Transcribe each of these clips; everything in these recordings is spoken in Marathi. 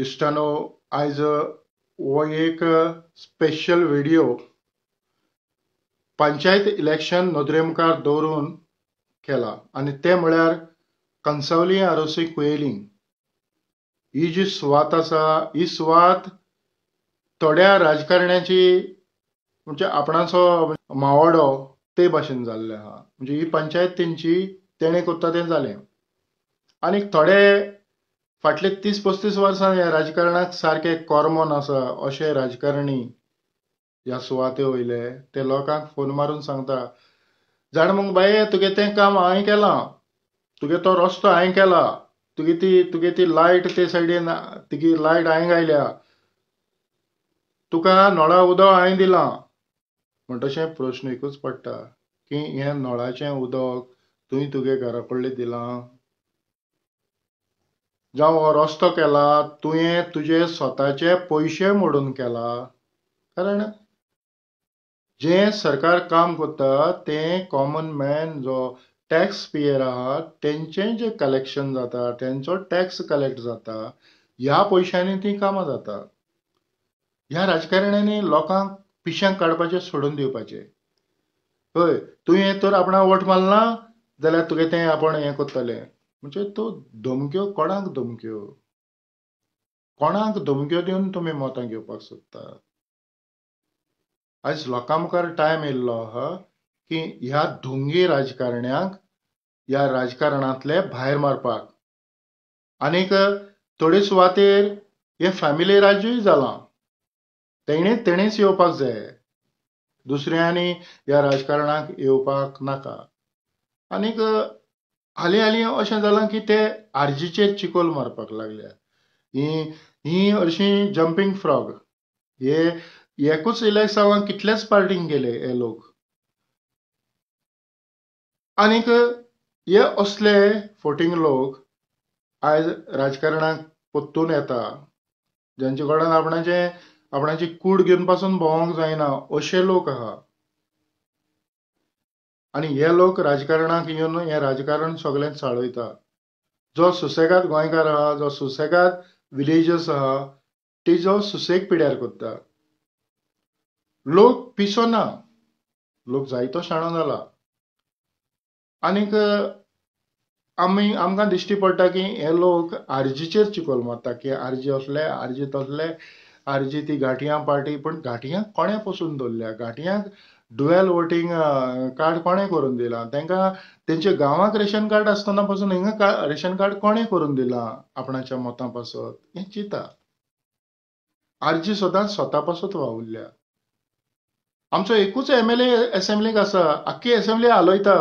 इष्टानो आयज हो एक स्पेशल व्हिडिओ पंचायत इलेक्शन नदरे मुखार दवरून केला आणि ते म्हळ्यार कंसावली आरोसी कुयेली ही जी सुवात आसा ही सुवात थोड्या राजकारण्याची म्हणजे आपणाचो मावडो ते भाशेन जाल्लें आहा म्हणजे ही पंचायत त्यांची तेणें करता तें जालें आनीक थोडे फाटले तीस पस्तीस वर्सां ह्या राजकारणाक सारके कोर्मोन आसा अशे राजकारणी ह्या सुवाते वयले ते लोकांक फोन मारून सांगता जाण मग बाये तुगे तें काम हांवें केलां तुगे तो रस्तो हांवें केला तुगे ती तुगे ती लायट ते सायडीन तुगे लायट हांवें घायल्या तुका नळा उदक हांवें दिलां म्हण प्रश्न एकूच पडटा की हें नळाचें उदक तुवें तुगे घरा कडलें दिलां जावं हो रस्तो केला तुवें तुजे स्वताचे पयशे मोडून केला कारण जे सरकार काम करता ते कॉमन मॅन जो टॅक्स पेयर आहा तेंचें जे कलेक्शन जाता तेंचो टॅक्स कलेक्ट जाता ह्या पयशांनी ती कामां जाता ह्या राजकारण्यांनी लोकांक पिश्यांक काडपाचें सोडून दिवपाचें हय तुवें तर आपणाक वोट मारला जाल्यार तुगे तें आपण हें करतलें म्हणजे तो धमक्यो कोणाक धमक्यो कोणाक धमक्यो दिवन तुमी मतां घेवपाक सोदता आयज लोकां मुखार टायम येयल्लो आहा की ह्या धुंगी राजकारण्याक ह्या राजकारणांतले भायर मारपाक आनीक थोडे सुवातेर हे फॅमिली राज्यूय जालां तेणे तेणेच येवपाक जाय दुसऱ्यांनी ह्या राजकारणाक येवपाक नाका आनीक हाली हाली अशें जालां की ते आरजीचेर चिकोल मारपाक लागल्या ही ही हरशीं जंपींग फ्रॉग हे एकूच इलेक्सांवाक कितलेच पार्टींक गेले हे लोक आनीक हे असले फोटींग लोक आयज राजकारणाक पोत्तून येता जांचे कडल्यान आपणाचे आपणाची कूड घेवन पासून भोंवोंक जायना अशे लोक आहा आणि हे लोक राजकारणाक येवन हे राजकारण सगळें चालयता जो सुसेगाद गोंयकार आहा जो सुसेगाद विलेजस आहा तेजो सुसेग पिड्यार कोत्ता लोक पिसो ना लोक जायतो शाणो जाला आनीक आमी आमकां दिश्टी पडटा की हे लोक आरजीचेर चिकोल मारता की आरजी असले आरजी तसले आरजी ती गाठयां पार्टी पूण गाठयां कोणे पसून दवरल्या गाठयांक डुएल वोटींग कार्ड कोणे करून दिला तांकां तेंच्या गांवांत रेशन कार्ड आसतना पासून हिंगा रेशन कार्ड कोणे करून दिला आपणाच्या मतां पासत हें चिंता आरजी सदांच स्वता पासत वावुरल्या आमचो एकूच एम एल ए एसेंब्लीक आसा आख्खी असेंब्ली हालयता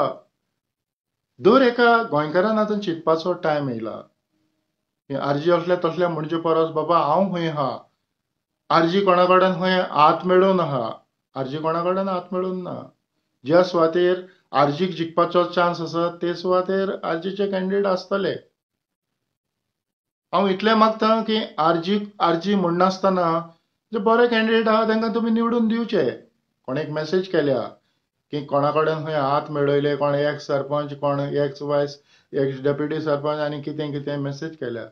दर एका गोंयकारान आतां चिंतपाचो टायम येयला आरजी असल्या तसल्या म्हणजे परस बाबा हांव खंय आहा आरजी कोणा कडेन खंय हात मेळून आहा आरजी कोणा कडेन हात मेळून ना ज्या सुवातेर आरजीक जिखपाचो चान्स आसा ते सुवातेर आरजीचे कॅन्डिडेट आसतले हांव इतलें मागता की आरजी आरजी म्हणनासतना जे बरे कॅन्डिडेट आहा तांकां तुमी निवडून दिवचे कोण एक केल्या की कोणा कडेन खंय हात मेळयले कोण एक्स सरपंच कोण एक्स वायस एक्स डेप्युटी सरपंच आनी कितें कितें मेसेज केल्या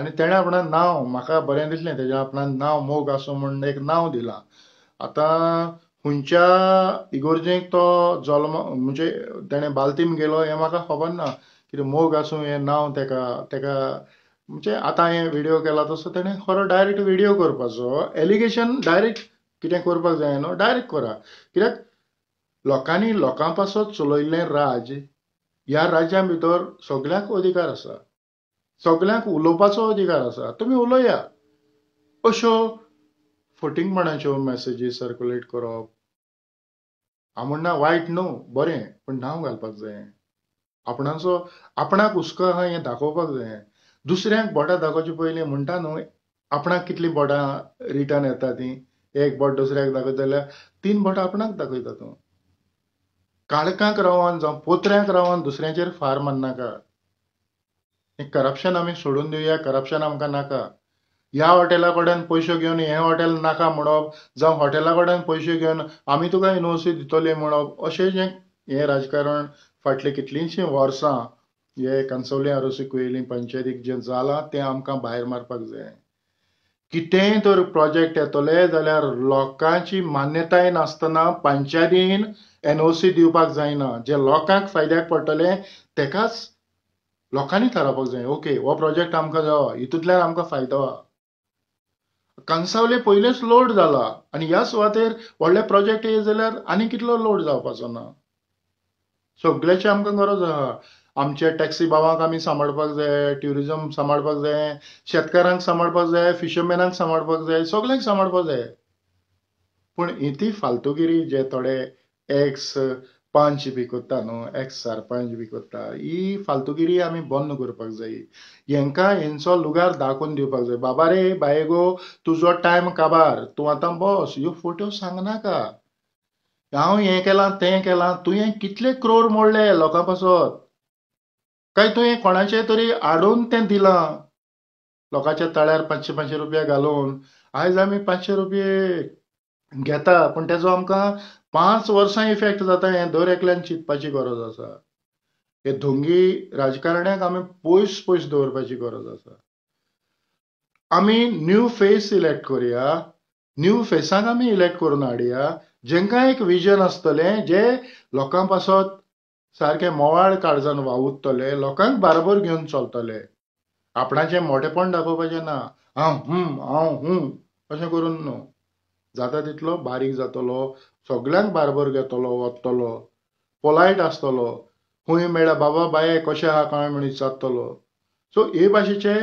आनी तेणे आपणा नांव म्हाका बरें दिसलें तेज्या आपणा नांव मोग आसूं म्हूण एक नांव दिलां आतां खंयच्या इगोर्जेक तो जल्म म्हणजे तेणें बालतीम गेलो हें म्हाका खबर ना कितें मोग आसूं हें नांव तेका तेका म्हणजे आतां हें व्हिडियो केला तसो तेणें खरो डायरेक्ट व्हिडियो करपाचो एलिगेशन डायरेक्ट कितें करपाक जाय न्हू डायरेक्ट करा कित्याक लोकांनी लोकां पासून चलयल्लें राज ह्या राज्या भितर सगळ्यांक अधिकार आसा सगळ्यांक उलोवपाचो अधिकार आसा तुमी उलया अश्यो फटींगपणाच्यो मॅसेजी सर्कुलेट करप हांव म्हणना वायट न्हू बरें पण नांव घालपाक जाय आपणाचो आपणाक हुस्को आहा हें दाखोवपाक जाय दुसऱ्यांक बोटां दाखोवचे पयलीं म्हणटा न्हू आपणाक कितलीं बोटां रिटर्न येता तीं एक बोट दुसऱ्याक दाखयता जाल्यार तीन बोटां आपणाक दाखयता तूं काळकांक रावन जावं पोत्र्यांक रावन दुसऱ्यांचेर फार मारनाका हें करप्शन आमी सोडून दिवया करप्शन आमकां नाका ह्या हॉटेला कडल्यान पयशे घेवन हें हॉटेल नाका म्हणप जावं हॉटेला कडल्यान पयशे घेवन आमी तुका सी दितले म्हणप अशें जें हें राजकारण फाटलीं कितलींशीं वर्सां हे ओ आरोसी कुयेली पंचायतीक जें जालां तें आमकां भायर मारपाक जाय कितेंय तर प्रोजेक्ट येतले जाल्यार लोकांची मान्यताय नासतना पंचायतीन एन ओ सी दिवपाक जायना जें लोकांक फायद्याक पडटलें तेकाच लोकांनी थारावपाक जाय ओके हो प्रोजेक्ट आमकां जावो हितूंतल्यान आमकां फायदो आहा कांसावले पहिलेच लोड जाला आणि ह्या सुवातेर व्हडले प्रोजेक्ट येयले जाल्यार आनी कितलो लोड जावपाचो ना सगळ्याची आमकां गरज आहा आमचे टॅक्सी बाबांक आमी सांबाळपाक जाय ट्युरिजम सांबाळपाक जाय शेतकारांक सांबाळपाक जाय फिशरमॅनांक सांबाळपाक जाय सगळ्यांक सांबाळपाक जाय पूण ती फालतुगिरी जे थोडे एक्स पांच बी कोत्ता न्हू एक्सार पांच बी कोत्ता ही फालतुगिरी आमी बंद करपाक जाय हेंकां हेंचो लुगार दाखोवन दिवपाक जाय बाबा रे गो तुजो टायम काबार तूं आतां बस ह्यो फोटो सांगनाका हांव हें केलां तें केलां तुवें कितले क्रोर मोडले लोकां पासत काय तुवें कोणाचे तरी हाडून तें दिलां लोकांच्या तळ्यार पांचशे पांचशे रुपया घालून आयज आमी पांचशे रुपये घेता पूण तेजो आमकां पांच वर्सां इफेक्ट जाता हें दर एकल्यान चिंतपाची गरज आसा हे धोंगी राजकारण्याक आमी पयस पयस दवरपाची गरज आसा आमी न्यू फेस सिलेक्ट करुया न्यू फेसांक आमी इलेक्ट करून हाडया जेंकां एक विजन आसतलें जे लोकां पासत सारकें मोवाळ काळजान वावुरतले लोकांक बाराबर घेवन चलतले आपणाचें मोटेपण दाखोवपाचें ना हांव हूं हांव हूं अशें करून न्हू जाता तितलो बारीक जातलो सगळ्यांक बारबर घेतलो वतलो पोलायट आसतलो खूंय मेळ्ळ्या बाबा बाये कशें आहा काय म्हण विचारतलो सो हे भाशेचे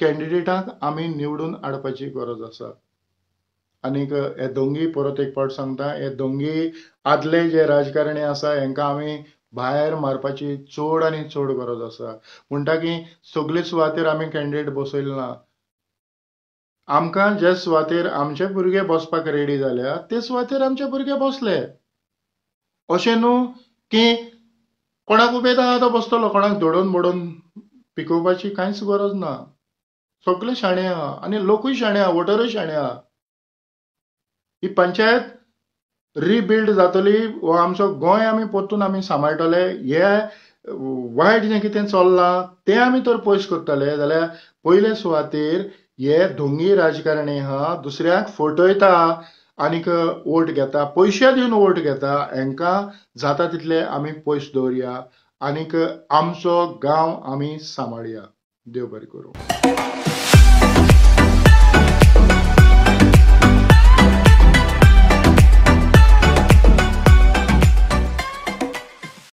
कॅन्डिडेटांक आमी निवडून हाडपाची गरज आसा आनीक हे दोंगी परत एक फावट सांगता हे दोंगी आदले जे राजकारणी आसा हांकां आमी भायर मारपाची चड आनी चड गरज आसा म्हणटा की सगळे सुवातेर आमी कॅन्डिडेट बसयले ना आमकां जे सुवातेर आमचे भुरगे बसपाक रेडी जाल्या ते सुवातेर आमचे भुरगे बसले अशें न्हू की कोणाक उबेद आहा तो बसतलो कोणाक धोडून मोडून पिकोवपाची कांयच गरज ना सगळे शाणे आहा आनी लोकूय शाणे आहा वोटरूय शाणे आहा ही पंचायत रिबिल्ड जातली वो आमचो गोंय आमी परतून आमी सांबाळटले हे वायट जें कितें चल्लां तें आमी तर पयस करतले जाल्यार पयले सुवातेर हे दोंगी राजकारणी हा दुसऱ्याक फटयता आनीक वोट घेता पयशे दिवन वोट घेता हांकां जाता तितले आमी पयस दवरया आनीक आमचो गांव आमी सांबाळया देव बरें करूं